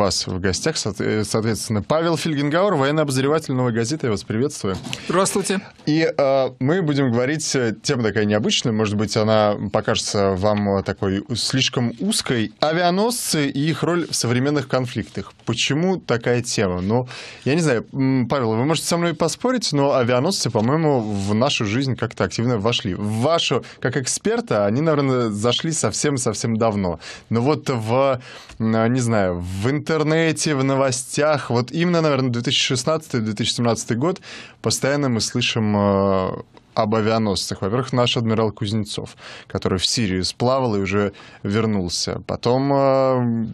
вас в гостях, э, соответственно, Павел Фельгенгауэр, военный обозреватель «Новой газеты». Я вас приветствую. Здравствуйте. И э, мы будем говорить, э, тема такая необычная, может быть, она покажется вам э, такой слишком узкой. Авианосцы и их роль в современных конфликтах. Почему такая тема? Ну, я не знаю, Павел, вы можете со мной поспорить, но авианосцы, по-моему, в нашу жизнь как-то активно вошли. В вашу, как эксперта, они, наверное, зашли совсем-совсем давно. Но вот в, не знаю, в интернете интернете, в новостях, вот именно, наверное, 2016-2017 год постоянно мы слышим э, об авианосцах. Во-первых, наш адмирал Кузнецов, который в Сирию сплавал и уже вернулся. Потом э,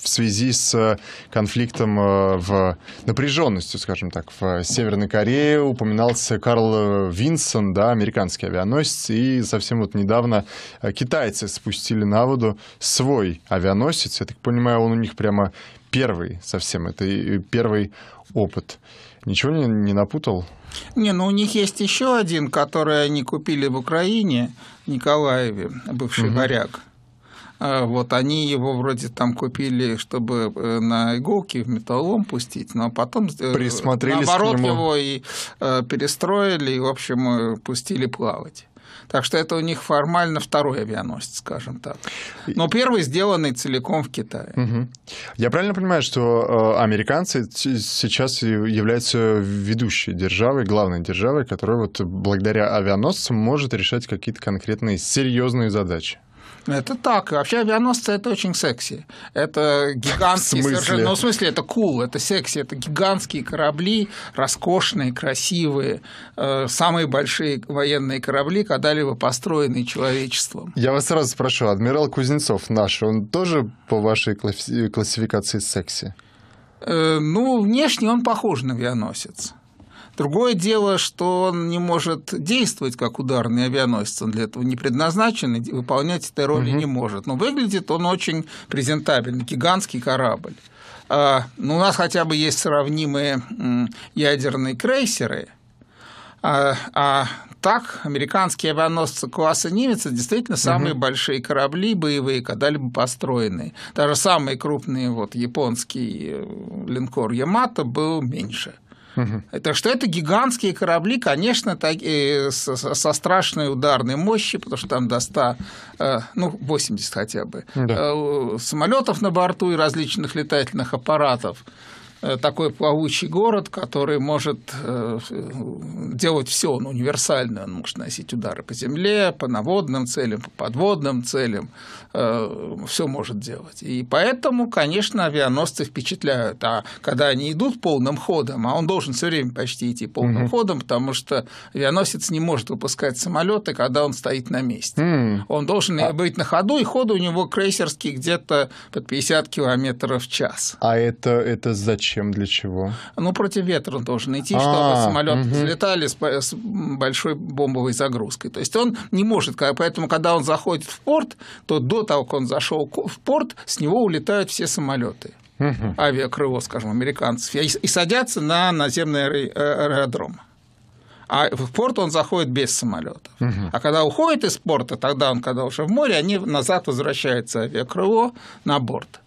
в связи с э, конфликтом в напряженностью, скажем так, в Северной Корее упоминался Карл Винсон, да, американский авианосец, и совсем вот недавно китайцы спустили на воду свой авианосец. Я так понимаю, он у них прямо первый совсем, это первый опыт. Ничего не, не напутал? Не, ну у них есть еще один, который они купили в Украине, Николаеве, бывший угу. варяг. А, вот они его вроде там купили, чтобы э, на иголки в металлом пустить, но потом э, Присмотрелись наоборот его и э, перестроили, и, в общем, пустили плавать. Так что это у них формально второй авианосец, скажем так. Но первый сделанный целиком в Китае. Угу. Я правильно понимаю, что э, американцы сейчас являются ведущей державой, главной державой, которая вот благодаря авианосцам может решать какие-то конкретные серьезные задачи? Это так. Вообще авианосцы это очень секси. Это гигантские в совершенно. Ну, в смысле, это кул, cool, это секси, это гигантские корабли, роскошные, красивые, э, самые большие военные корабли, когда-либо построенные человечеством. Я вас сразу спрошу: адмирал Кузнецов наш, он тоже по вашей классификации секси? Э, ну, внешне он похож на авианосец. Другое дело, что он не может действовать как ударный авианосец, он для этого не предназначен и выполнять этой роли угу. не может. Но выглядит он очень презентабельно, гигантский корабль. А, ну, у нас хотя бы есть сравнимые ядерные крейсеры, а, а так американские авианосцы класса «Немец» действительно самые угу. большие корабли боевые, когда-либо построенные. Даже самый крупный вот, японский э, линкор «Ямато» был меньше – это что это гигантские корабли, конечно, так, э, со, со страшной ударной мощью, потому что там до 100, э, ну, 80 хотя бы, да. Э, самолетов на борту и различных летательных аппаратов. Э, такой плавучий город, который может э, делать все, он ну, универсальный, он может носить удары по земле, по наводным целям, по подводным целям, э, все может делать. И поэтому, конечно, авианосцы впечатляют. А когда они идут полным ходом, а он должен все время почти идти полным mm-hmm. ходом, потому что авианосец не может выпускать самолеты, когда он стоит на месте. Mm-hmm. Он должен а... быть на ходу, и ходу у него крейсерский где-то под 50 километров в час. А это, это зачем? Зачем? Для чего? Ну, против ветра он должен идти, чтобы а, самолет взлетали с большой бомбовой загрузкой. То есть он не может, поэтому, когда он заходит в порт, то до того, как он зашел в порт, с него улетают все самолеты угу. авиакрыло, скажем, американцев, и садятся на наземный аэродром. А в порт он заходит без самолетов. Угу. А когда уходит из порта, тогда он, когда уже в море, они назад возвращаются авиакрыло на борт.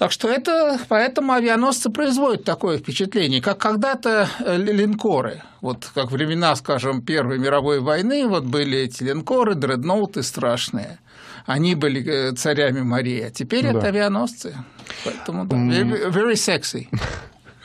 Так что это, поэтому авианосцы производят такое впечатление, как когда-то э, линкоры. Вот как времена, скажем, Первой мировой войны, вот были эти линкоры, дредноуты страшные. Они были э, царями морей, а теперь ну да. это авианосцы. Поэтому да, very sexy.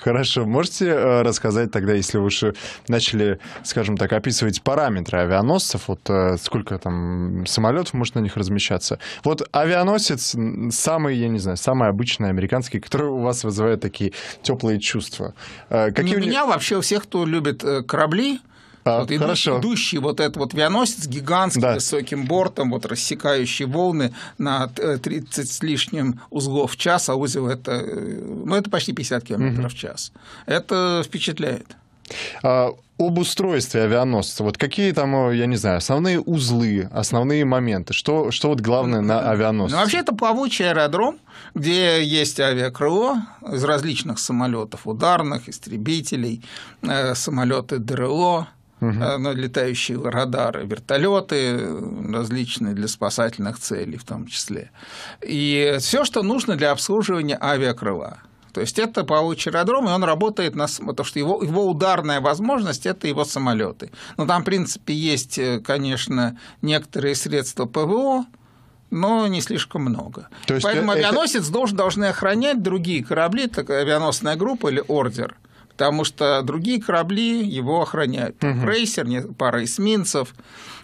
Хорошо. Можете э, рассказать тогда, если вы уже начали, скажем так, описывать параметры авианосцев, вот э, сколько там самолетов может на них размещаться? Вот авианосец самый, я не знаю, самый обычный американский, который у вас вызывает такие теплые чувства. Э, какие у меня у них... вообще у всех, кто любит корабли, а, вот хорошо. идущий вот этот вот авианосец гигантский, да. высоким бортом, вот рассекающий волны на 30 с лишним узлов в час, а узел это, ну, это почти 50 километров угу. в час. Это впечатляет. А, об устройстве авианосца. Вот какие там, э, я не знаю, основные узлы, основные моменты? Что, что вот главное на ну, авианосце? Ну, вообще это плавучий аэродром, где есть авиакрыло из различных самолетов, ударных, истребителей, э, самолеты ДРЛО, угу. летающие радары, вертолеты э, различные для спасательных целей в том числе. И все, что нужно для обслуживания авиакрыла. То есть это Павлович аэродром, и он работает на... Потому что его, его ударная возможность – это его самолеты. Но ну, там, в принципе, есть, э, конечно, некоторые средства ПВО, но не слишком много. То есть Поэтому это... авианосец должен, должны охранять другие корабли, так авианосная группа или ордер – потому что другие корабли его охраняют. Угу. Крейсер, пара эсминцев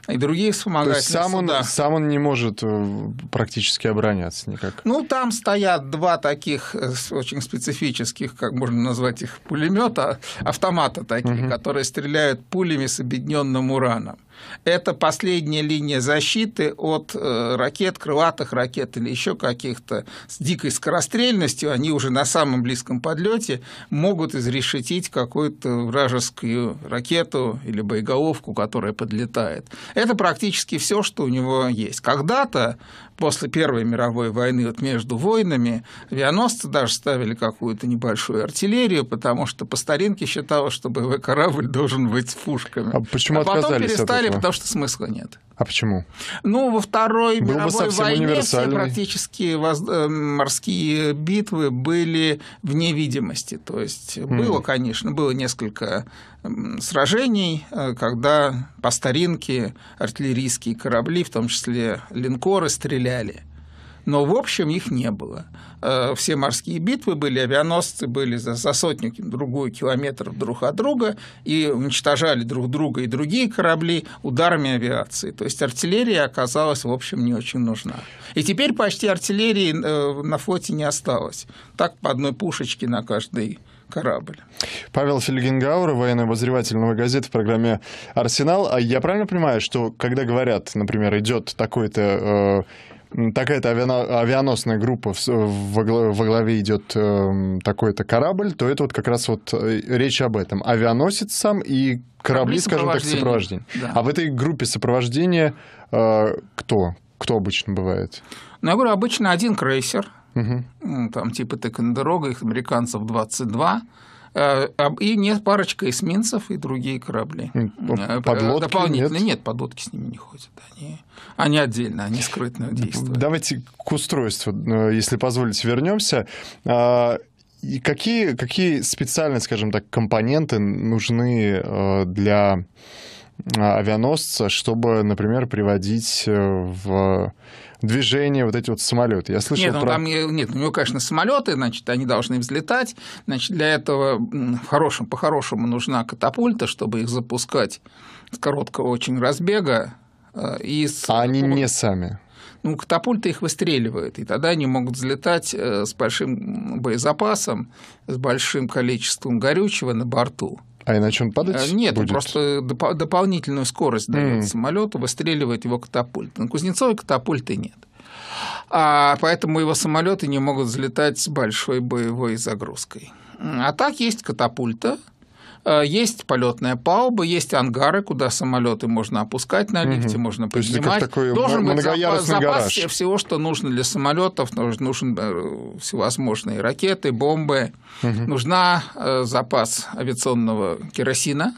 и другие вспомогательные То есть сам он, сам он не может э, практически обороняться никак? Ну, там стоят два таких э, очень специфических, как можно назвать их, пулемета, автомата такие, угу. которые стреляют пулями с объединенным ураном. Это последняя линия защиты от э, ракет, крылатых ракет или еще каких-то с дикой скорострельностью. Они уже на самом близком подлете могут изрешетить какую-то вражескую ракету или боеголовку, которая подлетает. Это практически все, что у него есть. Когда-то после Первой мировой войны, вот между войнами, авианосцы даже ставили какую-то небольшую артиллерию, потому что по старинке считалось, что боевой корабль должен быть с пушками. А почему а потом перестали, от потому что смысла нет. А почему? Ну, во Второй Был мировой бы войне все практически воз... Э, морские битвы были вне видимости. То есть mm. было, конечно, было несколько сражений, э, когда по старинке артиллерийские корабли, в том числе линкоры, стреляли стреляли. Но, в общем, их не было. Э, все морские битвы были, авианосцы были за, за сотню другую километров друг от друга и уничтожали друг друга и другие корабли ударами авиации. То есть артиллерия оказалась, в общем, не очень нужна. И теперь почти артиллерии э, на флоте не осталось. Так по одной пушечке на каждый корабль. Павел Фельгенгауэр, военный обозреватель «Новой газеты» в программе «Арсенал». А я правильно понимаю, что когда говорят, например, идет такой-то э, такая-то авианосная группа, во главе идет эм, такой-то корабль, то это вот как раз вот э, речь об этом. Авианосец сам и корабли, скажем так, сопровождение. Да. А в этой группе сопровождения э, кто? Кто обычно бывает? Ну, я говорю, обычно один крейсер, угу. там типа Текендерога, их американцев 22, а, и нет парочка эсминцев и другие корабли. Э, э, подлодки Дополнительно нет? нет, подлодки с ними не ходят. Они, они отдельно, они скрытно действуют. Давайте к устройству, э, если позволите, вернемся. А, и какие, какие специальные, скажем так, компоненты нужны для авианосца, чтобы, например, приводить в движение вот эти вот самолеты. Я слышал нет, ну, про... там, нет, у него, конечно, самолеты, значит, они должны взлетать. Значит, для этого хорошим, по-хорошему нужна катапульта, чтобы их запускать с короткого очень разбега. Э, и с... А они не сами? Ну, катапульты их выстреливают, и тогда они могут взлетать э, с большим боезапасом, с большим количеством горючего на борту. А иначе он падать э, Нет, будет? просто доп- дополнительную скорость дает mm. самолету, выстреливает его катапульт. На Кузнецовой катапульты нет. А поэтому его самолеты не могут взлетать с большой боевой загрузкой. А так есть катапульта, Э, есть полетная палуба, есть ангары, куда самолеты можно опускать на лифте, угу. можно То поднимать. Должен быть запас, гараж. запас всего, что нужно для самолетов. Нужны э, всевозможные ракеты, бомбы. Угу. Нужна э, запас авиационного керосина.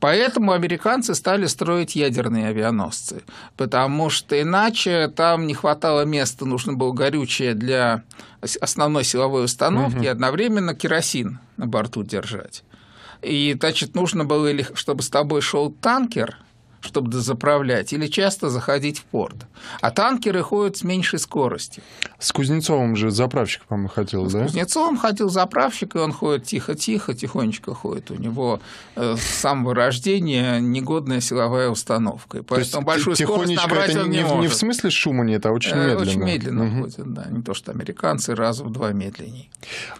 Поэтому американцы стали строить ядерные авианосцы, потому что иначе там не хватало места, нужно было горючее для основной силовой установки угу. и одновременно керосин на борту держать. И, значит, нужно было, чтобы с тобой шел танкер, чтобы дозаправлять, или часто заходить в порт. А танкеры ходят с меньшей скоростью. С Кузнецовым же заправщик, по-моему, ходил, с да? С Кузнецовым ходил заправщик, и он ходит тихо-тихо, тихонечко ходит. У него э, с самого рождения негодная силовая установка. И поэтому большую скорость набрать это он не, может. Не в смысле шума нет, а очень медленно. Э, очень медленно угу. ходит, да. Не то, что американцы раз в два медленнее.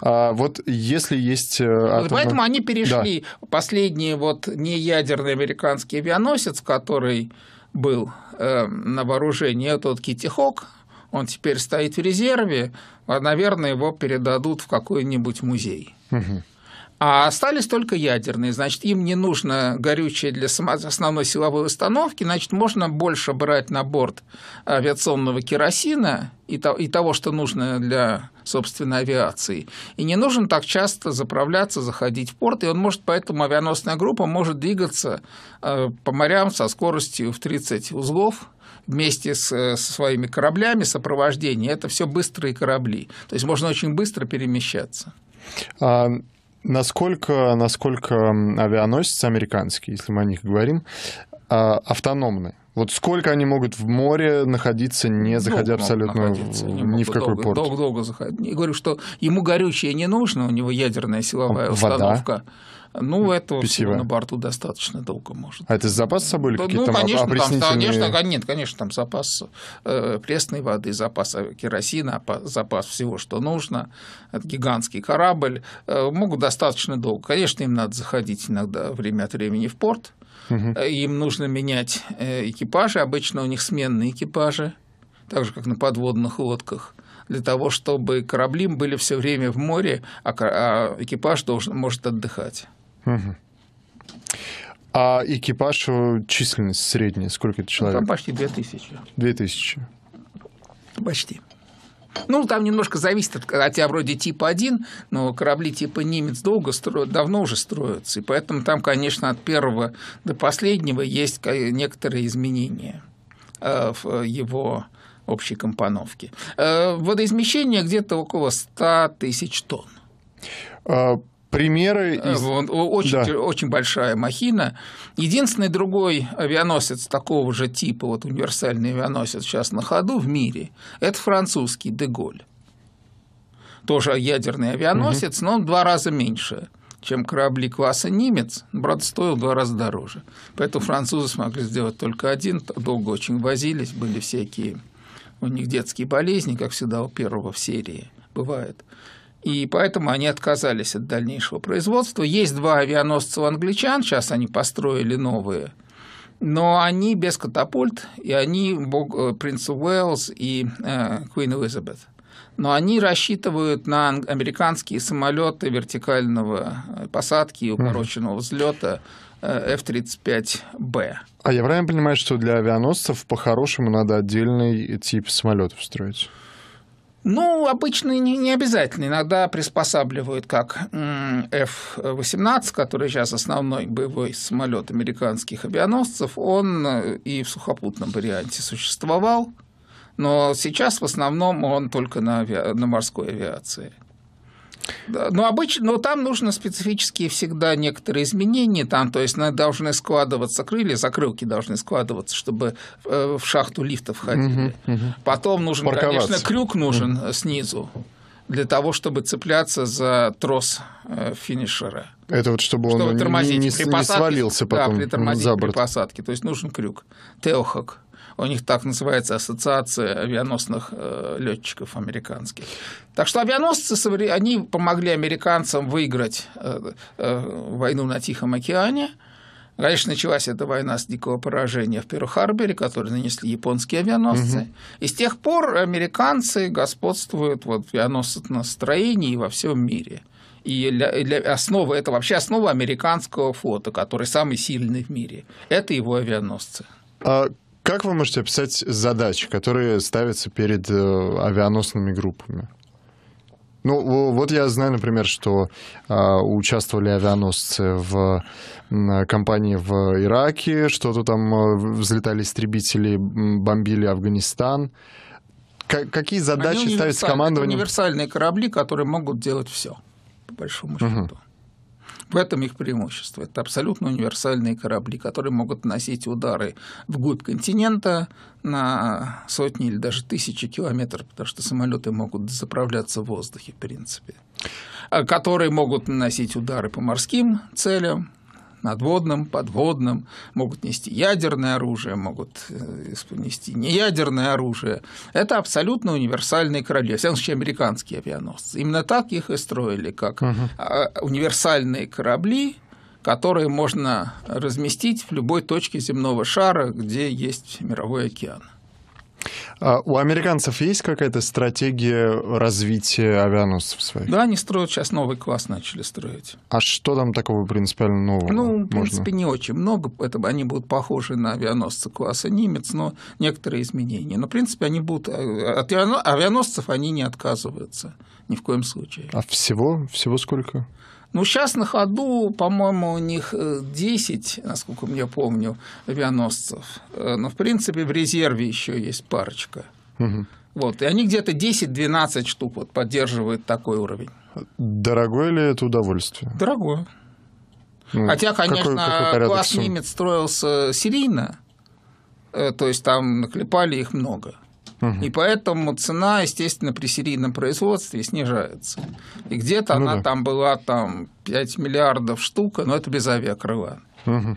А вот если есть... Э, Атом... Поэтому они перешли. Да. Последний вот неядерный американский авианосец, который был э, на вооружении этот китихок, он теперь стоит в резерве, а, наверное, его передадут в какой-нибудь музей. Угу. А остались только ядерные, значит, им не нужно горючее для основной силовой установки, значит, можно больше брать на борт авиационного керосина и того, что нужно для собственной авиации. И не нужно так часто заправляться, заходить в порт, и он может, поэтому авианосная группа может двигаться э, по морям со скоростью в 30 узлов вместе с, со своими кораблями сопровождение. Это все быстрые корабли. То есть можно очень быстро перемещаться. А, насколько, насколько авианосец американский, если мы о них говорим, а, автономный? Вот сколько они могут в море находиться, не заходя долго абсолютно ни в какой долго, порт? Долго-долго заходить. Я говорю, что ему горючее не нужно, у него ядерная силовая Вода. установка. Ну, этого питьевая. всего на борту достаточно долго может. А это запас с собой или ну, какие-то ну, конечно, опреснительные... там, конечно, нет, конечно, там запас э, пресной воды, запас э, керосина, запас всего, что нужно. Это гигантский корабль. Э, могут достаточно долго. Конечно, им надо заходить иногда время от времени в порт. Угу. Им нужно менять э, экипажи. Обычно у них сменные экипажи, так же, как на подводных лодках для того, чтобы корабли были все время в море, а, а экипаж должен, может отдыхать. А экипаж, э, численность средняя, сколько это человек? Там почти 2000. 2000. Почти. Ну, там немножко зависит от, хотя вроде типа один, но корабли типа немец долго строят, давно уже строятся, и поэтому там, конечно, от первого до последнего есть э, некоторые изменения э, в его общей компоновке. Водоизмещение где-то около 100 тысяч тонн. А примеры. Э, из... Очень, да. очень большая махина. Единственный другой авианосец такого же типа, вот универсальный авианосец сейчас на ходу в мире, это французский «Деголь». Тоже ядерный авианосец, угу. но он два раза меньше чем корабли класса Нимец. брат, стоил два раза дороже. Поэтому французы смогли сделать только один, долго очень возились, были всякие, у них детские болезни, как всегда у первого в серии бывает и поэтому они отказались от дальнейшего производства. Есть два авианосца у англичан, сейчас они построили новые, но они без катапульт, и они э, принц Уэллс и э, Куин э, Элизабет. Но они рассчитывают на американские самолеты вертикального э, посадки и укороченного взлета F-35B. А я правильно понимаю, что для авианосцев по-хорошему надо отдельный тип самолетов строить? Ну, обычно не, не обязательно. Иногда приспосабливают, как F-18, который сейчас основной боевой самолет американских авианосцев. Он э, и в сухопутном варианте существовал, но сейчас в основном он только на, ави... на морской авиации. Ну обычно, но там нужно специфические всегда некоторые изменения, там, то есть должны складываться крылья, закрылки должны складываться, чтобы э, в шахту лифта входили. Угу, угу. Потом нужен, конечно, крюк нужен угу. снизу для того, чтобы цепляться за трос э, финишера. Это вот чтобы, чтобы он тормозить. не, не, не свалился потом да, притормозить за борт. при посадке. То есть нужен крюк. Теохок. У них так называется ассоциация авианосных э, летчиков американских. Так что авианосцы, они помогли американцам выиграть э, э, войну на Тихом океане. Конечно, началась эта война с дикого поражения в Перл-Харборе, который нанесли японские авианосцы. Угу. И с тех пор американцы господствуют вот, в авианосостроении во всем мире. И для, для основы, это вообще основа американского флота, который самый сильный в мире. Это его авианосцы. А как вы можете описать задачи, которые ставятся перед э, авианосными группами? Ну, вот я знаю, например, что э, участвовали авианосцы в э, кампании в Ираке, что-то там э, взлетали истребители, бомбили Афганистан. К- какие задачи ставятся командованием? Это универсальные корабли, которые могут делать все, по большому счету. Угу. В этом их преимущество. Это абсолютно универсальные корабли, которые могут наносить удары вглубь континента на сотни или даже тысячи километров, потому что самолеты могут заправляться в воздухе, в принципе. Э, которые могут наносить удары по морским целям, надводным, подводным могут нести ядерное оружие, могут э, нести неядерное оружие. Это абсолютно универсальные корабли, в всяком случае, американские авианосцы. Именно так их и строили, как угу. универсальные корабли, которые можно разместить в любой точке земного шара, где есть мировой океан. А у американцев есть какая-то стратегия развития авианосцев своих? Да, они строят сейчас новый класс, начали строить. А что там такого принципиально нового? Ну, в принципе, можно? не очень много. Это, они будут похожи на авианосцы класса «Нимец», но некоторые изменения. Но, в принципе, они будут... А, от авианосцев они не отказываются ни в коем случае. А всего? Всего сколько? Ну, сейчас на ходу, по-моему, у них 10, э, насколько я помню, авианосцев. Э, но, в принципе, в резерве еще есть парочка. Угу. Вот, и они где-то 10-12 штук вот, поддерживают такой уровень. Дорогое ли это удовольствие? Дорогое. Ну, Хотя, конечно, какой, какой класс сумм? немец строился серийно, э, то есть там наклепали их много. Угу. И поэтому цена, естественно, при серийном производстве снижается. И где-то ну, она да. там была там, 5 миллиардов штука, но это без авиакрыла. Угу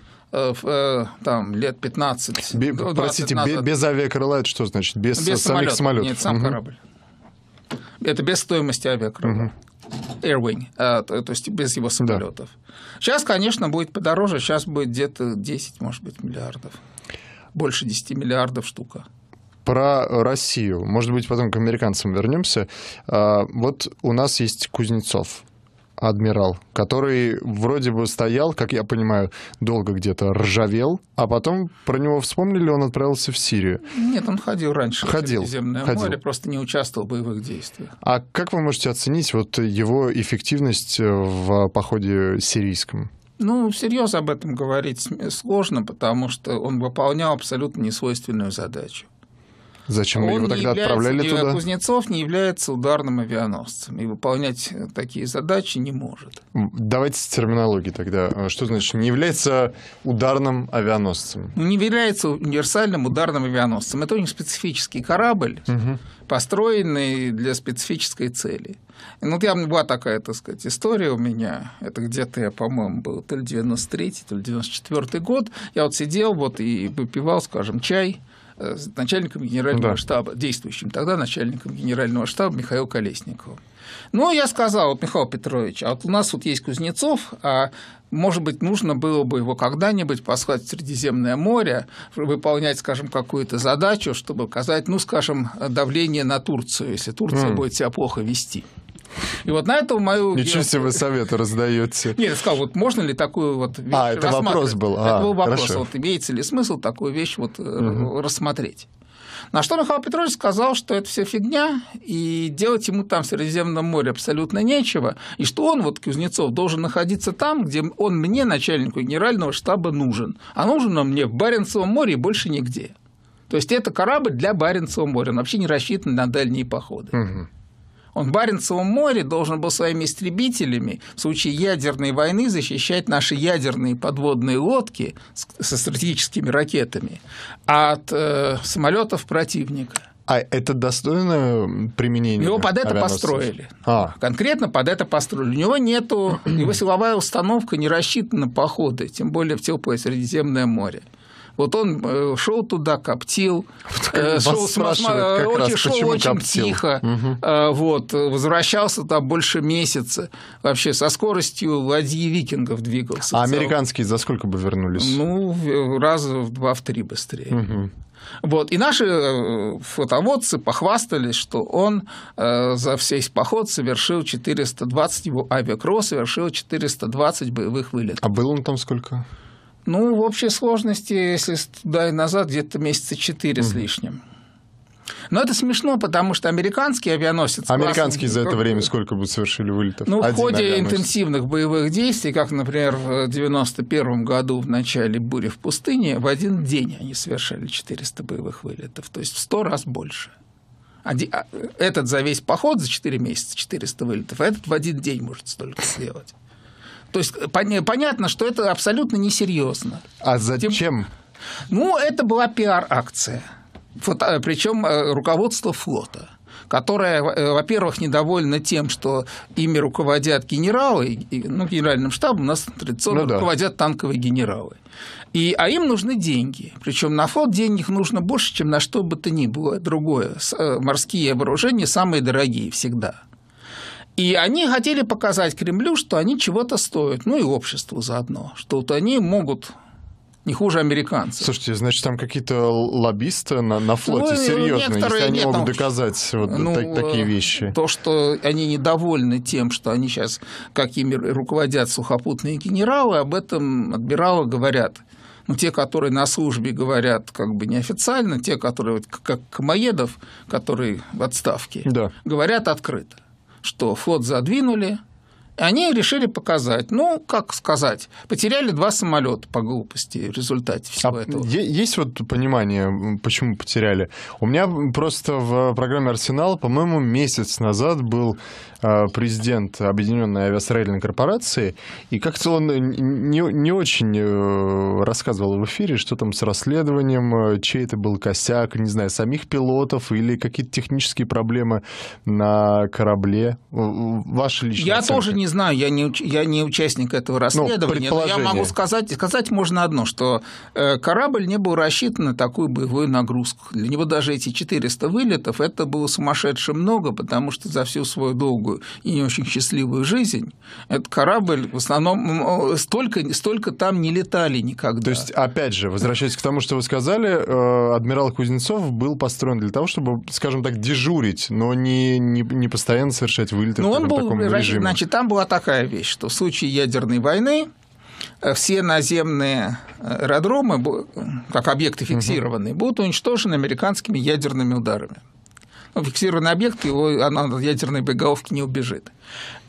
там лет 15. Бе, ну, простите, назад. без авиакрыла это что значит? Без, без самих самолетов. Нет, сам угу. корабль. Это без стоимости авиакрыла. Угу. Airwing, э, то, то есть без его самолетов. Да. Сейчас, конечно, будет подороже, сейчас будет где-то 10, может быть, миллиардов. Больше 10 миллиардов штука про Россию. Может быть, потом к американцам вернемся. А, вот у нас есть Кузнецов, адмирал, который вроде бы стоял, как я понимаю, долго где-то ржавел, а потом про него вспомнили, он отправился в Сирию. Нет, он ходил раньше ходил, в Средиземное ходил. море, просто не участвовал в боевых действиях. А как вы можете оценить вот его эффективность э, в походе сирийском? Ну, всерьез об этом говорить сложно, потому что он выполнял абсолютно несвойственную задачу. Зачем он его тогда отправляли туда? Кузнецов не является ударным авианосцем и выполнять такие задачи не может. Давайте с терминологией тогда. А что значит не является ударным авианосцем? Ну, не является универсальным ударным авианосцем. Это у них специфический корабль, угу. построенный для специфической цели. Ну, вот я, была такая, так сказать, история у меня. Это где-то я, по-моему, был то ли 93-й, то ли 94-й год. Я вот сидел вот и выпивал, скажем, чай Э, начальником генерального да. штаба, действующим тогда начальником генерального штаба Михаилом Колесниковым. Ну, я сказал, вот, Михаил Петрович, а вот у нас вот есть Кузнецов, а может быть, нужно было бы его когда-нибудь послать в Средиземное море, выполнять, скажем, какую-то задачу, чтобы оказать, ну, скажем, давление на Турцию, если Турция mm. будет себя плохо вести. И вот на эту мою... Ничего себе вы советы раздаете. Нет, я сказал, вот можно ли такую вот вещь А, это вопрос был. Это а, был вопрос, хорошо. вот имеется ли смысл такую вещь вот угу. рассмотреть. На что Михаил Петрович сказал, что это все фигня, и делать ему там в Средиземном море абсолютно нечего, и что он, вот Кузнецов, должен находиться там, где он мне, начальнику генерального штаба, нужен. А нужен он мне в Баренцевом море и больше нигде. То есть это корабль для Баренцевого моря, он вообще не рассчитан на дальние походы. Угу. Он в Баренцевом море должен был своими истребителями в случае ядерной войны защищать наши ядерные подводные лодки со стратегическими ракетами от э, самолетов противника. А это достойно применения? Его под это построили. А. Конкретно под это построили. У него нету, его силовая установка не рассчитана на походы, тем более в теплое Средиземное море. Вот он э, шел туда, коптил. Э, шел, спрашивают э, как очень, шел очень коптил. тихо. Угу. Вот, возвращался там больше месяца. Вообще со скоростью ладьи викингов двигался. А американские за сколько бы вернулись? Ну, раза в два, в три быстрее. Угу. Вот. И наши флотоводцы похвастались, что он э, за весь поход совершил 420, его авиакросс совершил 420 боевых вылетов. А был он там сколько? Ну, в общей сложности, если туда и назад, где-то месяца четыре угу. с лишним. Но это смешно, потому что американские авианосец... Американские классный, за это время сколько бы совершили вылетов? Ну, в ходе авианосец. интенсивных боевых действий, как, например, в 91 году в начале «Бури в пустыне», в один день они совершили 400 боевых вылетов, то есть в 100 раз больше. А а, этот за весь поход за 4 месяца 400 вылетов, а этот в один день может столько сделать. То есть понятно, что это абсолютно несерьезно. А зачем? Тем... Ну, это была пиар-акция. Э, Причем э, руководство флота которая, э, во-первых, недовольна тем, что ими руководят генералы, ну, генеральным штабом у нас традиционно ну, да. руководят танковые генералы. И, а им нужны деньги. Причем на флот денег нужно больше, чем на что бы то ни было другое. Морские вооружения самые дорогие всегда. И они хотели показать Кремлю, что они чего-то стоят, ну и обществу заодно, что вот они могут не хуже американцев. Слушайте, значит, там какие-то лоббисты на, на флоте ну, серьезные, если они нет, могут там, доказать вот ну, так, такие э, вещи. То, что они недовольны тем, что они сейчас, какими руководят сухопутные генералы, об этом адмиралы говорят. Ну, те, которые на службе говорят как бы неофициально, те, которые, как Камоедов, который в отставке, да. говорят открыто что флот задвинули, они решили показать, ну, как сказать, потеряли два самолета по глупости в результате всего а этого. Есть вот понимание, почему потеряли? У меня просто в программе «Арсенал», по-моему, месяц назад был а, президент Объединенной авиастроительной корпорации, и как-то он не, не очень э, рассказывал в эфире, что там с расследованием, э, чей это был косяк, не знаю, самих пилотов или какие-то технические проблемы на корабле. Ваши личные Я оценки. тоже не не знаю, я не, уч... я не участник этого ну, расследования, ну, но я могу сказать, сказать можно одно, что э, корабль не был рассчитан на такую боевую нагрузку. Для него даже эти 400 вылетов, это было сумасшедше много, потому что за всю свою долгую и не очень счастливую жизнь этот корабль в основном столько, столько там не летали никогда. То есть, опять же, возвращаясь к тому, что вы сказали, э, адмирал Кузнецов был построен для того, чтобы, скажем так, дежурить, но не, не, не постоянно совершать вылеты ну, в он был, таком режиме. Значит, там был была такая вещь, что в случае ядерной войны э, все наземные э, аэродромы, как объекты фиксированные, угу. будут уничтожены американскими ядерными ударами. Ну, фиксированный объект, его она от ядерной боеголовки не убежит.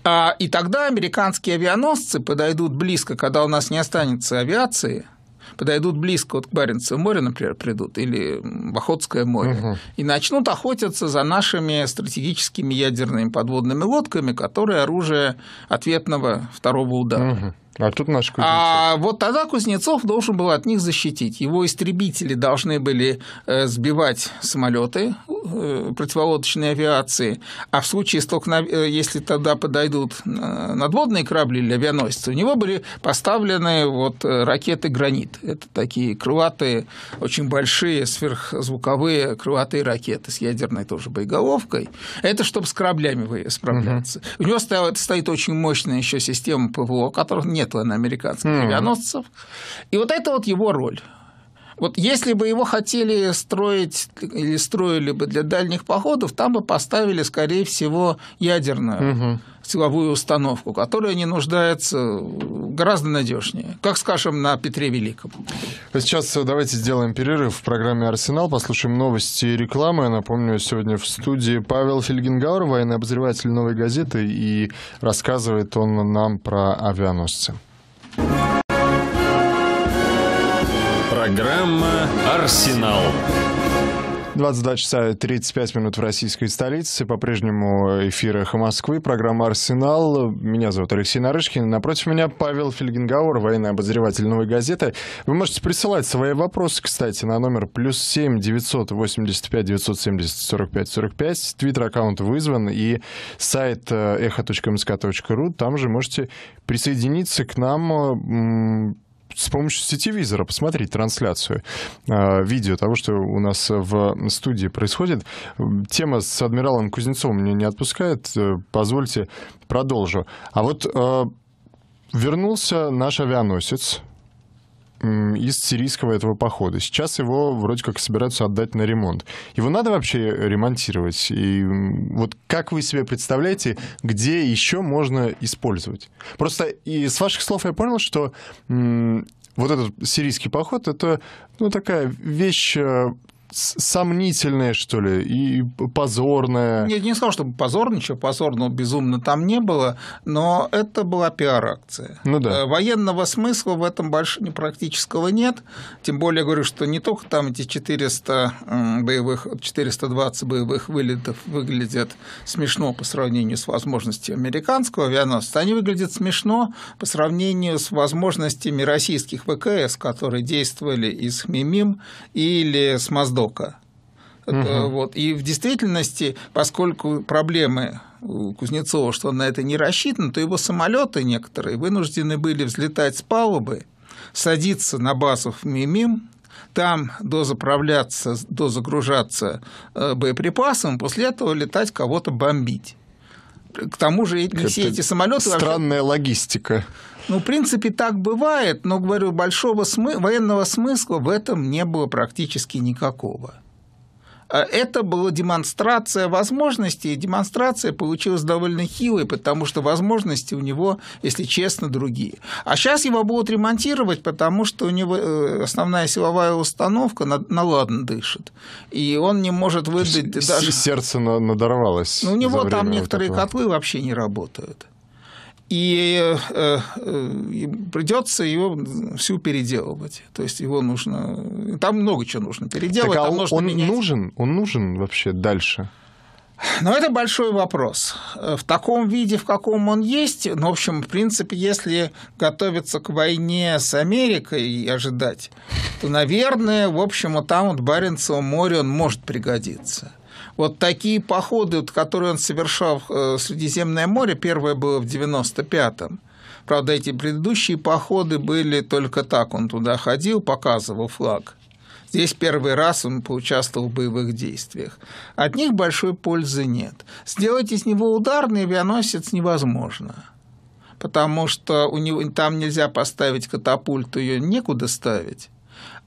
А, и тогда американские авианосцы подойдут близко, когда у нас не останется авиации – подойдут близко вот к Баренцеву морю, например, придут, или в Охотское море, угу. и начнут охотиться за нашими стратегическими ядерными подводными лодками, которые оружие ответного второго удара. Угу. А тут наш Кузнецов. А вот тогда Кузнецов должен был от них защитить. Его истребители должны были э, сбивать самолеты э, противолодочной авиации. А в случае, столкновения, э, если тогда подойдут надводные корабли или авианосцы, у него были поставлены вот ракеты «Гранит». Это такие крылатые, очень большие, сверхзвуковые крылатые ракеты с ядерной тоже боеголовкой. Это чтобы с кораблями справляться. Угу. У него стоит, стоит очень мощная еще система ПВО, которых нет на американских mm-hmm. авианосцев. И вот это вот его роль. Вот если бы его хотели строить или строили бы для дальних походов, там бы поставили, скорее всего, ядерную. Угу силовую установку, которая не нуждается гораздо надежнее, как, скажем, на Петре Великом. Сейчас э, давайте сделаем перерыв в программе «Арсенал», послушаем новости и рекламы. Я напомню, сегодня в студии Павел Фельгенгауэр, военный обозреватель «Новой газеты», и рассказывает он нам про авианосцы. Программа «Арсенал». 22 часа 35 минут в российской столице. По-прежнему эфир «Эхо Москвы», программа «Арсенал». Меня зовут Алексей Нарышкин. Напротив меня Павел Фельгенгауэр, военный обозреватель «Новой газеты». Вы можете присылать свои вопросы, кстати, на номер плюс 7 985 970 45 45. Твиттер-аккаунт вызван и сайт э, эхо.мск.ру. Там же можете присоединиться к нам с помощью сети визора посмотреть трансляцию, э, видео того, что у нас в студии происходит. Тема с адмиралом Кузнецовым меня не отпускает, э, позвольте продолжу. А вот э, вернулся наш авианосец, из сирийского этого похода. Сейчас его вроде как собираются отдать на ремонт. Его надо вообще ремонтировать? И вот как вы себе представляете, где еще можно использовать? Просто и с ваших слов я понял, что вот этот сирийский поход — это ну, такая вещь э, сомнительное, что ли, и позорное. нет не сказал, что позор, ничего позорного безумно там не было, но это была пиар-акция. Ну да. Э, военного смысла в этом большого практического нет, тем более, говорю, что не только там эти 400 боевых, 420 боевых вылетов выглядят смешно по сравнению с возможностями американского авианосца, они выглядят смешно по сравнению с возможностями российских ВКС, которые действовали из ХМИМ или с Мазда Востока. Угу. Вот. И в действительности, поскольку проблемы у Кузнецова, что он на это не рассчитан, то его самолеты некоторые вынуждены были взлетать с палубы, садиться на базу в Мимим, там дозаправляться, дозагружаться э, боеприпасом, после этого летать кого-то бомбить. К тому же не все эти самолеты... Странная вообще... логистика. Ну, в принципе, так бывает, но, говорю, большого смы... военного смысла в этом не было практически никакого. А это была демонстрация возможностей, и демонстрация получилась довольно хилой, потому что возможности у него, если честно, другие. А сейчас его будут ремонтировать, потому что у него э, основная силовая установка на, на ладно дышит, и он не может выдать даже... Сердце надорвалось. Но ну, у него там некоторые этого. котлы вообще не работают. И э, э, придется его всю переделывать. То есть его нужно... Там много чего нужно переделывать. Так, а он, он нужен? Он нужен вообще дальше? Но ну, это большой вопрос. Э, в таком виде, в каком он есть, ну, в общем, в принципе, если готовиться к войне с Америкой и ожидать, то, наверное, в общем, вот там вот Баренцево море он может пригодиться. Вот такие походы, которые он совершал э, в Средиземное море, первое было в 95-м. Правда, эти предыдущие походы были только так. Он туда ходил, показывал флаг. Здесь первый раз он поучаствовал в боевых действиях. От них большой пользы нет. Сделать из него ударный авианосец невозможно потому что у него, там нельзя поставить катапульту, ее некуда ставить.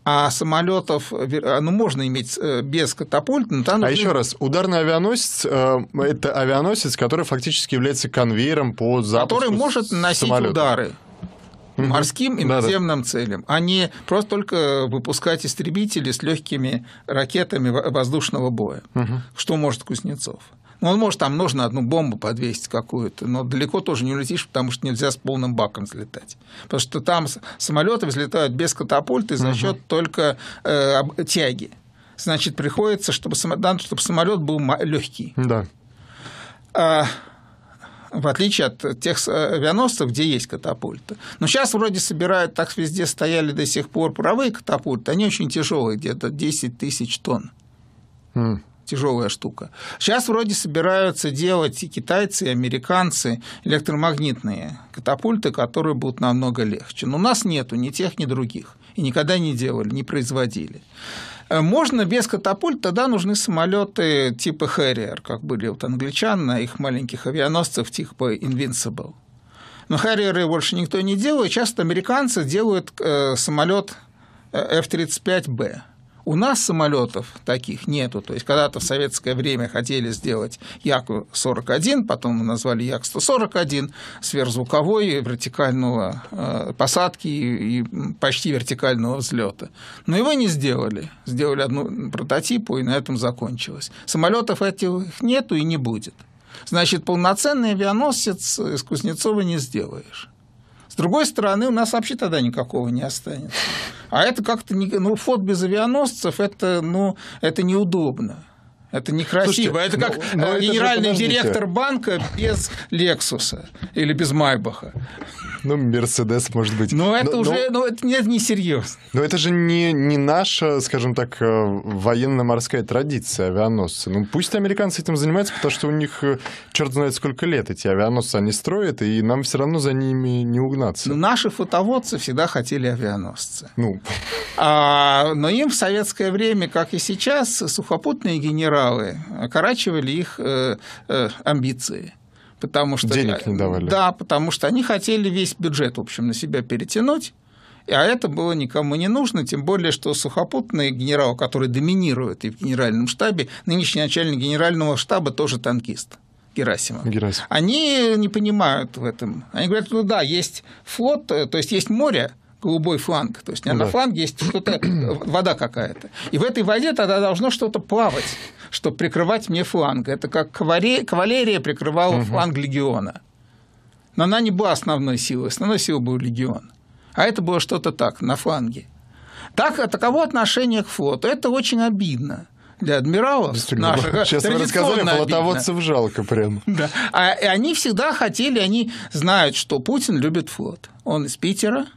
А самолетов, а, ну, можно иметь э, без катапульт. Но там... А еще раз, ударный авианосец э, это авианосец, который фактически является конвейером по запуску Который может носить самолета. удары морским и наземным да, да. целям, а не просто только выпускать истребители с легкими ракетами воздушного боя, угу. что может Кузнецов. Ну, он может, там нужно одну бомбу подвесить какую-то, но далеко тоже не улетишь, потому что нельзя с полным баком взлетать. Потому что там самолеты взлетают без катапульты за счет угу. только э, тяги. Значит, приходится, чтобы, да, чтобы самолет был легкий. Да. А, в отличие от тех авианосцев, где есть катапульты. Но сейчас вроде собирают, так везде стояли до сих пор паровые катапульты, они очень тяжелые, где-то 10 тысяч тонн. Mm тяжелая штука. Сейчас вроде собираются делать и китайцы, и американцы электромагнитные катапульты, которые будут намного легче. Но у нас нету ни тех, ни других. И никогда не делали, не производили. Э, можно без катапульт, тогда нужны самолеты типа Harrier, как были вот англичан на их маленьких авианосцев типа Invincible. Но Harrier больше никто не делает. Часто американцы делают э, самолет э, F-35B у нас самолетов таких нету. То есть когда-то в советское время хотели сделать Як-41, потом назвали Як-141, сверхзвуковой, вертикального э, посадки и, и почти вертикального взлета. Но его не сделали. Сделали одну прототипу, и на этом закончилось. Самолетов этих нету и не будет. Значит, полноценный авианосец из Кузнецова не сделаешь. С другой стороны, у нас вообще тогда никакого не останется. А это как-то, ну, флот без авианосцев, это, ну, это неудобно. Это некрасиво. Слушайте, это как но, но э, генеральный это директор банка без Лексуса или без Майбаха. Ну, Мерседес, может быть. Но, это но, уже, но... ну, это нет, не серьезно. Но это же не, не наша, скажем так, э, военно-морская традиция авианосцы. Ну, пусть американцы этим занимаются, потому что у них э, черт знает сколько лет эти авианосцы они строят, и нам все равно за ними не угнаться. Но наши фотоводцы всегда хотели авианосцы. Ну. А, но им в советское время, как и сейчас, сухопутные генералы генералы, окорачивали их э, э, амбиции. Потому что, Денег не давали. Да, потому что они хотели весь бюджет, в общем, на себя перетянуть. А это было никому не нужно, тем более, что сухопутные генералы, которые доминируют и в генеральном штабе, нынешний начальник генерального штаба тоже танкист. Герасимов. Герасим. Они не понимают в этом. Они говорят, ну да, есть флот, э, то есть есть море, голубой фланг. То есть на да. фланге есть что-то, вода какая-то. И в этой воде тогда должно что-то плавать, чтобы прикрывать мне фланг. Это как кавалерия прикрывала угу. фланг легиона. Но она не была основной силой. Основной силой был легион. А это было что-то так, на фланге. Так, таково отношение к флоту. Это очень обидно для адмиралов. Наших, Сейчас вы рассказали, флотоводцев жалко прям. Да. А, и они всегда хотели, они знают, что Путин любит флот. Он из Питера,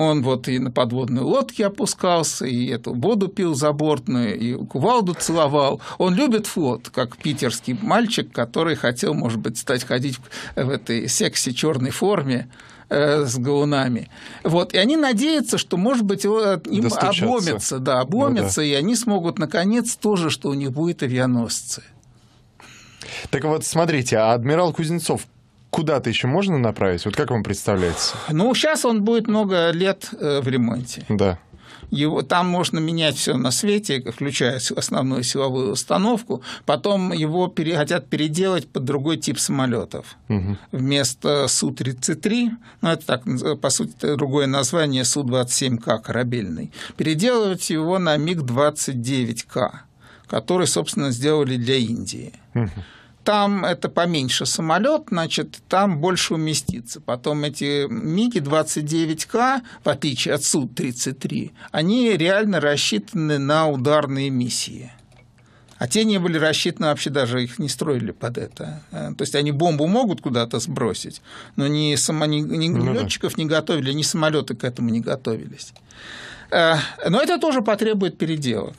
он вот и на подводной лодке опускался, и эту воду пил забортную, и кувалду целовал. Он любит флот, как питерский мальчик, который хотел, может быть, стать ходить в этой секси-черной форме э, с гаунами. Вот. И они надеются, что, может быть, им обломится, да, обломится, ну, да. и они смогут, наконец, тоже, что у них будет авианосцы. Так вот, смотрите, а адмирал Кузнецов куда-то еще можно направить? Вот как вам представляется? Ну, сейчас он будет много лет э, в ремонте. Да. Его, там можно менять все на свете, включая основную силовую установку. Потом его пере, хотят переделать под другой тип самолетов. Угу. Вместо Су-33, ну это так, по сути, другое название Су-27К корабельный, переделывать его на МиГ-29К, который, собственно, сделали для Индии. Угу там это поменьше самолет, значит, там больше уместится. Потом эти МИГи 29К, в отличие от Су-33, они реально рассчитаны на ударные миссии. А те не были рассчитаны вообще даже, их не строили под это. Э, то есть они бомбу могут куда-то сбросить, но ни, само, ни, ни ну, летчиков да. не готовили, ни самолеты к этому не готовились. Э, но это тоже потребует переделок.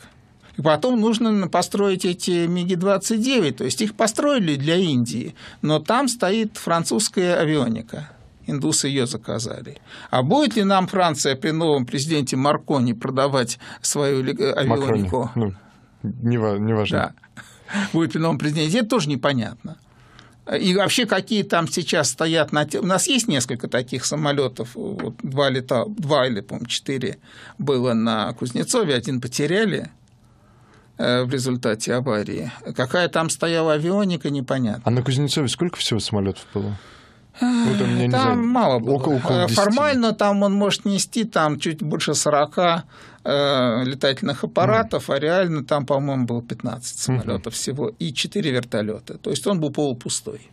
И потом нужно построить эти МиГи-29, то есть их построили для Индии, но там стоит французская авионика индусы ее заказали. А будет ли нам Франция при новом президенте Маркони продавать свою э, авионику? Макрони. Ну, не, не важно. Да. Будет ли новом президенте, это тоже непонятно. И вообще, какие там сейчас стоят на У нас есть несколько таких самолетов. Вот два, лета... два или, по-моему, четыре было на Кузнецове, один потеряли. Э, в результате аварии. Какая там стояла авионика, непонятно. А на Кузнецове сколько всего самолетов было? Ну, там, э, там знаю, мало было. Около, около э, Формально там он может нести там чуть больше 40 э, летательных аппаратов, mm. а реально там, по-моему, было 15 самолетов mm-hmm. всего и 4 вертолета. То есть он был полупустой.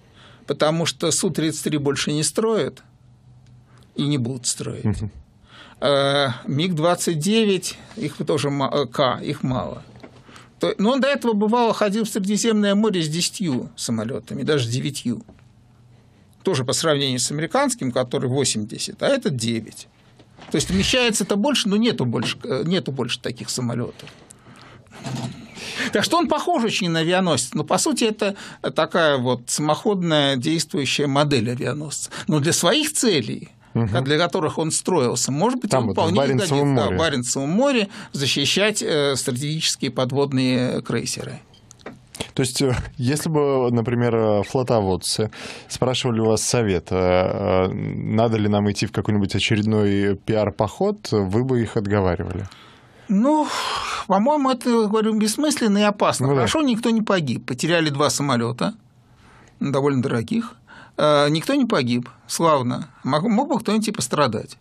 Потому что Су-33 больше не строят и не будут строить. Mm-hmm. Э, МиГ-29, их тоже К, их мало. То, но ну, он до этого, бывало, ходил в Средиземное море с десятью самолетами, даже девятью. Тоже по сравнению с американским, который 80, а этот 9. То есть вмещается это больше, но нету больше, нету больше таких самолетов. Так что он похож очень на авианосец, но по сути это такая вот самоходная действующая модель авианосца. Но для своих целей угу. для которых он строился, может быть, Там он вполне Баренцевом годится, Да, в Баренцевом море защищать э, стратегические подводные крейсеры. То есть, э, если бы, например, э, флотоводцы спрашивали у вас совет, э, надо ли нам идти в какой-нибудь очередной пиар-поход, вы бы их отговаривали? Ну, по-моему, это, говорю, бессмысленно и опасно. Ну, Хорошо, никто не погиб. Потеряли два самолета, довольно дорогих. Э, никто не погиб, славно. Мог, мог бы кто-нибудь и типа пострадать.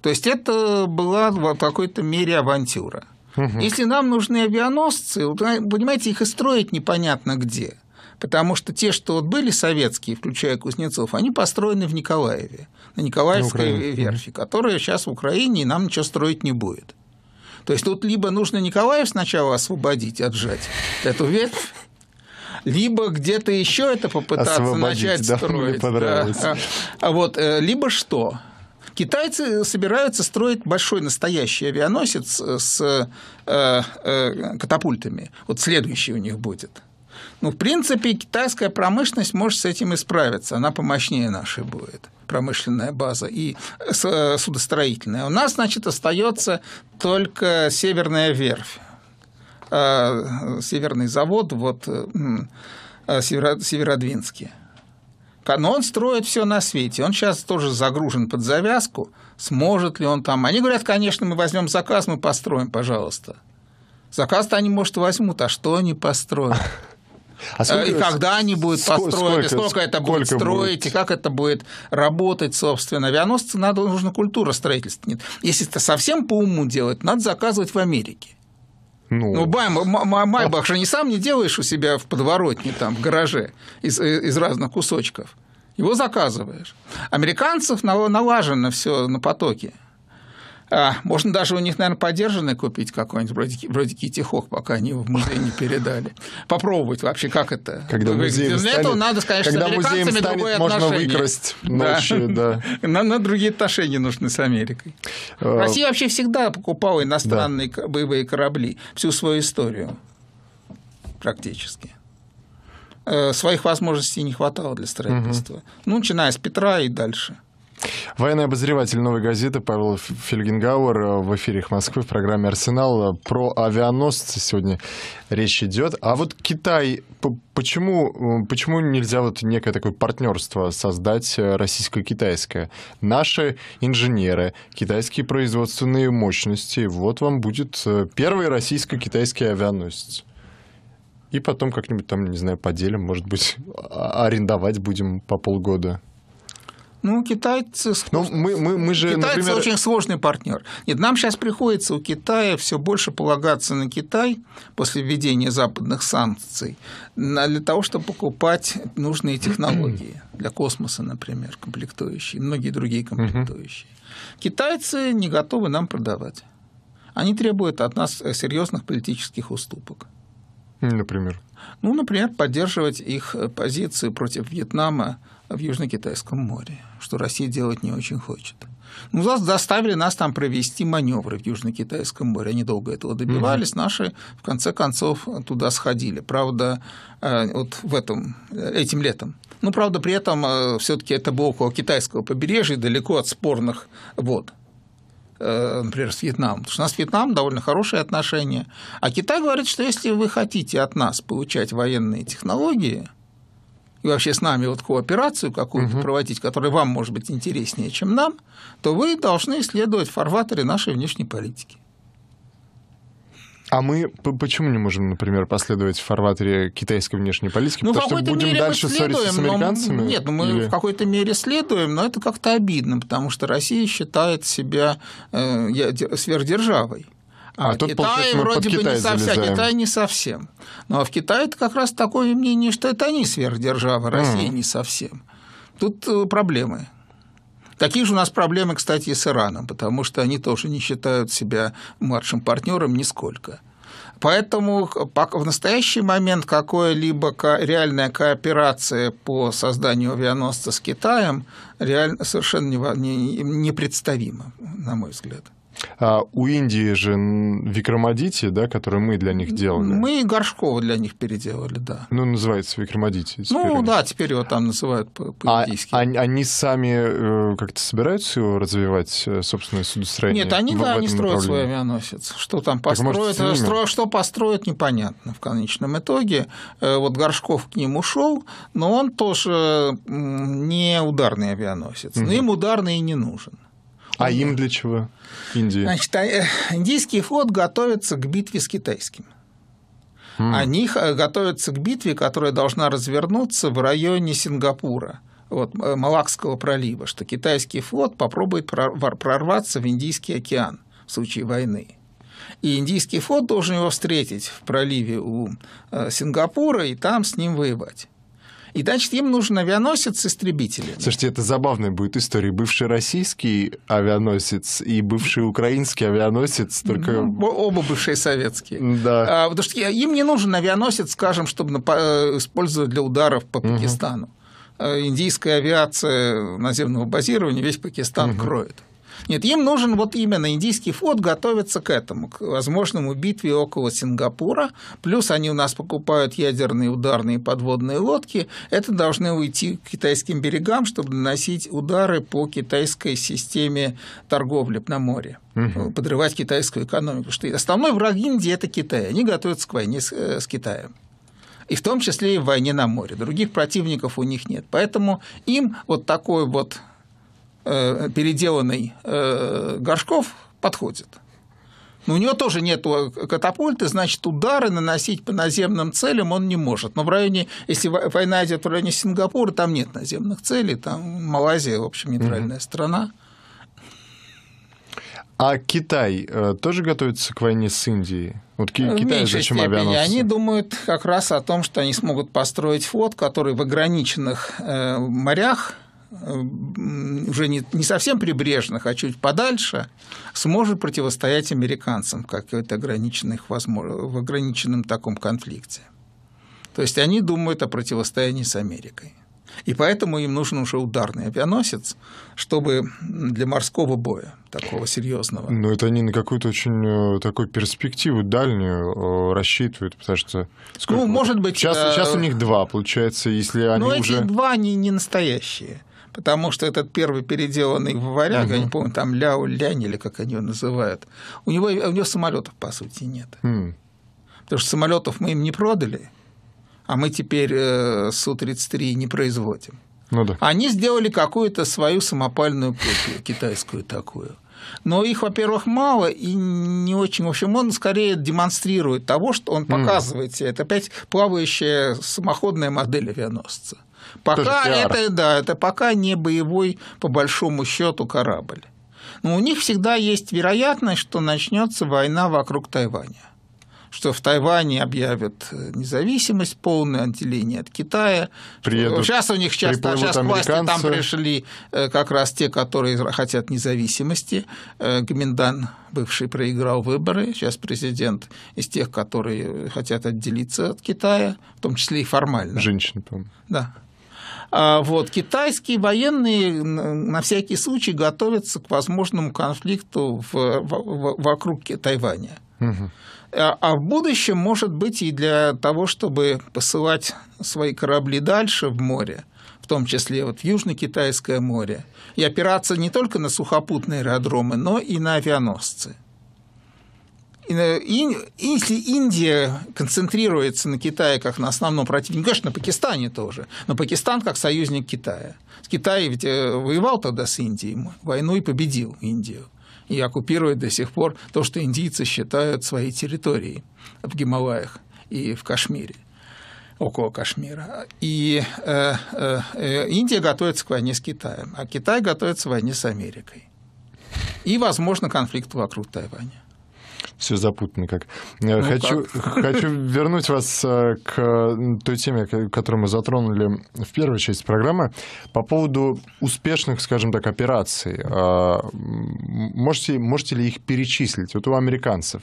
То есть это была в какой-то мере авантюра. Угу. Если нам нужны авианосцы, вот, э, понимаете, их и строить непонятно где. Потому что те, что вот были советские, включая Кузнецов, они построены в Николаеве, на Николаевской на верфи, которая сейчас в Украине, и нам ничего строить не будет. То есть тут либо нужно Николаев сначала освободить, отжать эту верфь либо где-то еще это попытаться Освободить, начать да, строить. Да. А вот, э, либо что? Китайцы собираются строить большой настоящий авианосец с э, э, катапультами. Вот следующий у них будет. Ну, в принципе, китайская промышленность может с этим исправиться. Она помощнее нашей будет промышленная база и э, э, судостроительная. У нас, значит, остается только северная верфь Э, северный завод вот, э, северо, Северодвинске. Но он строит все на свете. Он сейчас тоже загружен под завязку. Сможет ли он там? Они говорят, конечно, мы возьмем заказ, мы построим, пожалуйста. Заказ-то они, может, возьмут, а что они построят? А сколько, и когда они будут сколько, построены, сколько, сколько это сколько будет строить, будет? и как это будет работать, собственно. Авианосцы надо, нужна культура строительства. Нет. Если это совсем по уму делать, надо заказывать в Америке. Ну, ну бай, майбах же не сам не делаешь у себя в подворотне, там, в гараже из, э, из разных кусочков. Его заказываешь. Американцев налажено все на потоке. А Можно даже у них, наверное, подержанный купить какой-нибудь, вроде, вроде Китихок, пока они его в музей не передали. Попробовать вообще, как это Когда выглядит. Для этого надо, конечно, Когда с американцами станет, другое можно отношение. выкрасть ночью, да. да. на другие отношения нужны с Америкой. А, Россия вообще всегда покупала иностранные да. боевые корабли всю свою историю практически э, своих возможностей не хватало для строительства. Угу. Ну, начиная с Петра и дальше. Военный обозреватель «Новой газеты» Павел Фельгенгауэр э, в эфире Москвы в программе «Арсенал». Э, про авианосцы сегодня речь идет. А вот Китай, почему, э, почему нельзя вот некое такое партнерство создать российско-китайское? Наши инженеры, китайские производственные мощности. Вот вам будет первый российско-китайский авианосец. И потом как-нибудь там, не знаю, поделим, может быть, а, арендовать будем по полгода. Ну, китайцы... Ну, мы, мы, мы же, китайцы например... очень сложный партнер. Нет, нам сейчас приходится у Китая все больше полагаться на Китай после введения западных санкций для того, чтобы покупать нужные технологии для космоса, например, комплектующие, многие другие комплектующие. Китайцы не готовы нам продавать. Они требуют от нас э, серьезных политических уступок. Например? Ну, например, поддерживать их э, позицию против Вьетнама в Южно-Китайском море, что Россия делать не очень хочет. Ну, заставили нас там провести маневры в Южно-Китайском море. Они долго этого добивались. Mm-hmm. Наши, в конце концов, туда сходили. Правда, э, вот в этом, э, этим летом. Ну, правда, при этом э, все-таки это было около китайского побережья, далеко от спорных вод например, с Вьетнамом. Потому что у нас с Вьетнамом довольно хорошие отношения. А Китай говорит, что если вы хотите от нас получать военные технологии – и вообще с нами вот такую операцию какую-то угу. проводить, которая вам может быть интереснее, чем нам, то вы должны исследовать фарватеры нашей внешней политики. А мы почему не можем, например, последовать в фарватере китайской внешней политики? Ну, потому что будем дальше ссориться с американцами? Но, нет, ну, мы или... в какой-то мере следуем, но это как-то обидно, потому что Россия считает себя э, сверхдержавой. А, а тут, Китай вроде бы не совсем. Залезаем. Китай не совсем. Но ну, а в Китае это как раз такое мнение, что это они сверхдержава, Россия mm. не совсем. Тут э, проблемы. Такие же у нас проблемы, кстати, с Ираном, потому что они тоже не считают себя младшим партнером нисколько. Поэтому в настоящий момент какая-либо реальная кооперация по созданию авианосца с Китаем реально совершенно непредставима, на мой взгляд. А у Индии же Викрамадити, да, который мы для них делали. Мы Горшкова для них переделали, да. Ну, называется Викрамадити. Ну, они... да, теперь его там называют по-индийски. А, они сами э, как-то собираются его развивать, э, собственное судостроение? Нет, они, да, они строят свой авианосец. Что там построят, так, может, э, стро, что построят, непонятно в конечном итоге. Вот Горшков к ним ушел, но он тоже не ударный авианосец. Но им ударный и не нужен. А им для чего? Индии. Значит, а, э, индийский флот готовится к битве с китайским. Mm. Они э, готовятся к битве, которая должна развернуться в районе Сингапура вот, э, Малакского пролива, что китайский флот попробует прорваться в Индийский океан в случае войны. И индийский флот должен его встретить в проливе у Сингапура и там с ним воевать. И, значит, им нужен авианосец истребителя. Слушайте, это забавная будет история. Бывший российский авианосец и бывший украинский авианосец, только... Ну, оба бывшие советские. Да. А, потому что им не нужен авианосец, скажем, чтобы э, использовать для ударов по Пакистану. Угу. Индийская авиация э, наземного базирования весь Пакистан угу. кроет. Нет, им нужен вот именно индийский флот готовится к этому, к возможному битве около Сингапура. Плюс они у нас покупают ядерные ударные подводные лодки. Это должны уйти к китайским берегам, чтобы наносить удары по китайской системе торговли на море угу. подрывать китайскую экономику. Что основной враг Индии – это Китай. Они готовятся к войне с, э, с Китаем и в том числе и в войне на море. Других противников у них нет. Поэтому им вот такой вот Э, переделанный э, Горшков подходит. Но у него тоже нет катапульты, значит, удары наносить по наземным целям он не может. Но в районе, если война идет в районе Сингапура, там нет наземных целей, там Малайзия, в общем, нейтральная mm-hmm. страна. А Китай э, тоже готовится к войне с Индией? Вот Ки- Китай зачем степени. авианосцы? Они думают как раз о том, что они смогут построить флот, который в ограниченных морях – уже не, не совсем прибрежных, а чуть подальше, сможет противостоять американцам как это ограниченных возможно, в ограниченном таком конфликте. То есть они думают о противостоянии с Америкой. И поэтому им нужен уже ударный авианосец, чтобы для морского боя такого серьезного. Но это они на какую-то очень э, такую перспективу дальнюю э, рассчитывают, потому что сколько... ну может быть сейчас, э, сейчас у них два получается, если они ну, уже эти два они не настоящие потому что этот первый переделанный варяга, угу. я не помню, там Ляо Лянь или как они его называют, у него, у него самолетов, по сути, нет. Угу. Потому что самолетов мы им не продали, а мы теперь э, Су-33 не производим. Ну, да. Они сделали какую-то свою самопальную копию, китайскую такую. Но их, во-первых, мало и не очень. В общем, он скорее демонстрирует того, что он хм. показывает себе. Это опять плавающая самоходная модель авианосца. Пока это, да, это пока не боевой, по большому счету, корабль. Но у них всегда есть вероятность, что начнется война вокруг Тайваня что в Тайване объявят э, независимость, полное отделение от Китая. Приедут, сейчас э, у них сейчас, да, сейчас власти там пришли э, как раз те, которые хотят независимости. Гминдан бывший проиграл выборы, сейчас президент из тех, которые хотят отделиться от Китая, в том числе и формально. Женщина, по-моему. Да. А, вот. Китайские военные на всякий случай готовятся к возможному конфликту в, в, вокруг Тайваня. А, а в будущем, может быть, и для того, чтобы посылать свои корабли дальше в море, в том числе вот в Южно-Китайское море, и опираться не только на сухопутные аэродромы, но и на авианосцы если Индия концентрируется на Китае как на основном противнике, конечно, на Пакистане тоже, но Пакистан как союзник Китая. Китай ведь э, воевал тогда с Индией, войну и победил Индию и оккупирует до сих пор то, что индийцы считают своей территорией в Гималаях и в Кашмире около Кашмира. И э, э, э Индия готовится к войне с Китаем, а Китай готовится к войне с Америкой. И, возможно, конфликт вокруг Тайваня все запутано как. Э, ну, хочу, как? хочу вернуть вас э, к той теме, которую мы затронули в первой части программы, по поводу успешных, скажем так, операций. Э, можете, можете ли их перечислить? Вот у американцев.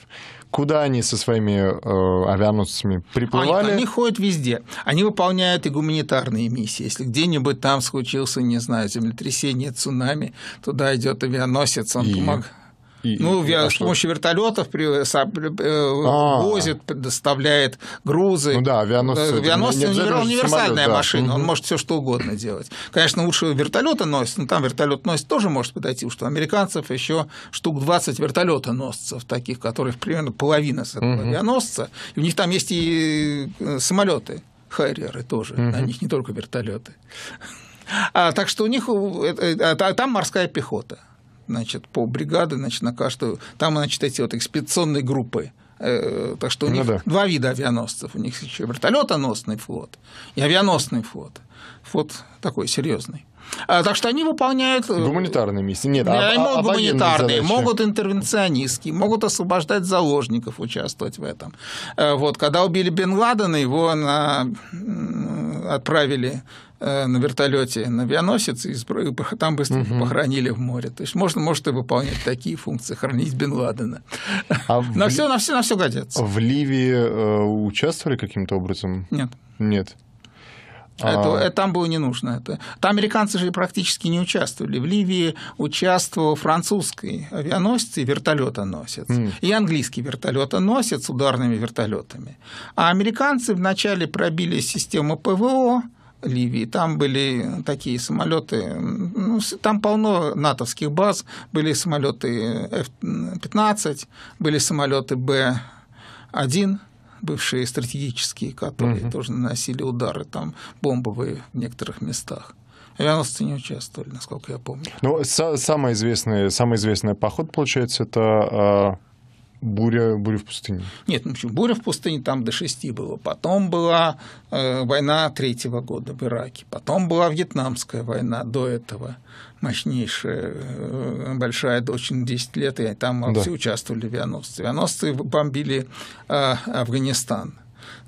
Куда они со своими авианосцами приплывали? Они, они ходят везде. Они выполняют и гуманитарные миссии. Если где-нибудь там случился, не знаю, землетрясение, цунами, туда идет авианосец, он и... помогает ну, и, а с помощью вертолетов э, э, а. возит, доставляет грузы. Ну да, авианосцы. Авианосцы ну, универсальная машина, он может все что угодно делать. Конечно, лучше вертолеты носит, но там вертолет носит тоже может подойти, потому что у американцев еще штук 20 носцев, таких, которых примерно половина с этого авианосца. И у них там есть и э, самолеты, Хайриеры тоже, на них не только вертолеты. А, так что у них а, там морская пехота значит, по бригады, значит, на каждую. Там, значит, эти вот экспедиционные группы. Э, так что у ну них ну, да. два вида авианосцев. У них еще вертолетоносный флот и авианосный флот. Флот такой серьезный. А, так что они выполняют... Э, гуманитарные миссии. Нет, а, а, а гуманитарные, задачи. могут интервенционистские, могут освобождать заложников, участвовать в этом. Э, вот, когда убили Бен Ладена, его на... отправили Э, на вертолете на авианосец, и там быстро угу. похоронили в море. То есть можно, может и выполнять такие функции, хранить Бен Ладена. А в... на, все, на, все, на все годится. В Ливии э, участвовали каким-то образом? Нет. Нет. Это, а... это э, там было не нужно. Это. Там американцы же практически не участвовали. В Ливии участвовал французский авианосец и вертолетоносец. Mm. И английский вертолетоносец с ударными вертолетами. А американцы вначале пробили систему ПВО, Ливии. Там были такие самолеты, ну, там полно натовских баз, были самолеты F-15, были самолеты Б-1, бывшие стратегические, которые угу. тоже наносили удары, там бомбовые в некоторых местах. Авианосцы не участвовали, насколько я помню. Ну, самый известный, самый известный поход, получается, это а, Буря, буря в пустыне. Нет, ну почему? Буря в пустыне там до шести было. Потом была э, война третьего года в Ираке. Потом была Вьетнамская война до этого. Мощнейшая, э, большая, очень 10 лет, и там да. все участвовали авианосцы. Авианосцы бомбили э, Афганистан.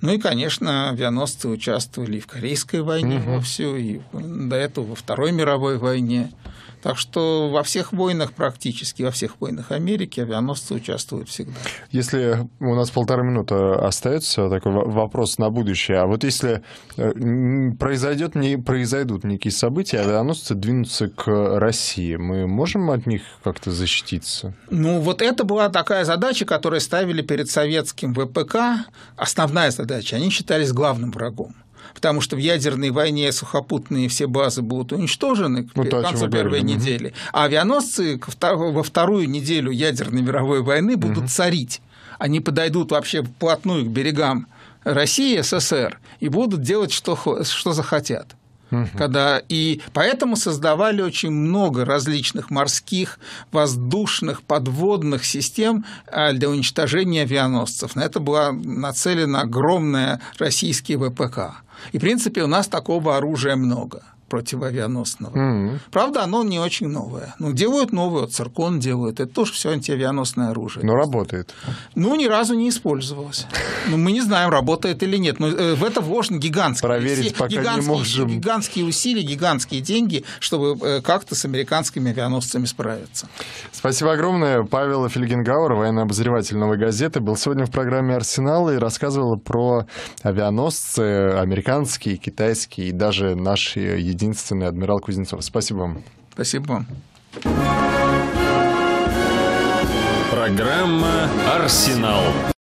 Ну и, конечно, авианосцы участвовали и в Корейской войне угу. всю и до этого во Второй мировой войне. Так что во всех войнах практически, во всех войнах Америки авианосцы участвуют всегда. Если у нас полторы минуты остается, такой вопрос на будущее. А вот если э, произойдет, не произойдут некие события, авианосцы двинутся к России, мы можем от них как-то защититься? Ну, вот это была такая задача, которую ставили перед советским ВПК. Основная задача. Они считались главным врагом потому что в ядерной войне сухопутные все базы будут уничтожены к ну, концу первой недели, а авианосцы во вторую неделю ядерной мировой войны будут угу. царить. Они подойдут вообще вплотную к берегам России, СССР, и будут делать, что, что захотят. Когда, и поэтому создавали очень много различных морских, воздушных, подводных систем а, для уничтожения авианосцев. На это была нацелена огромная российская ВПК. И, в принципе, у нас такого оружия много – противоавианосного. Mm-hmm. Правда, оно не очень новое. Ну, делают новое, вот циркон делают. Это тоже все антиавианосное оружие. Но работает. Ну, ни разу не использовалось. Ну, мы не знаем, работает или нет. Но э, в это вложено гигантские Проверить усилия, пока гигантские, не можем. Гигантские усилия, гигантские деньги, чтобы э, как-то с американскими авианосцами справиться. Спасибо огромное. Павел Фельгенгауэр, военный обозреватель «Новой газеты», был сегодня в программе «Арсенал» и рассказывал про авианосцы американские, китайские и даже наши единственный адмирал Кузнецов. Спасибо вам. Спасибо вам. Программа «Арсенал».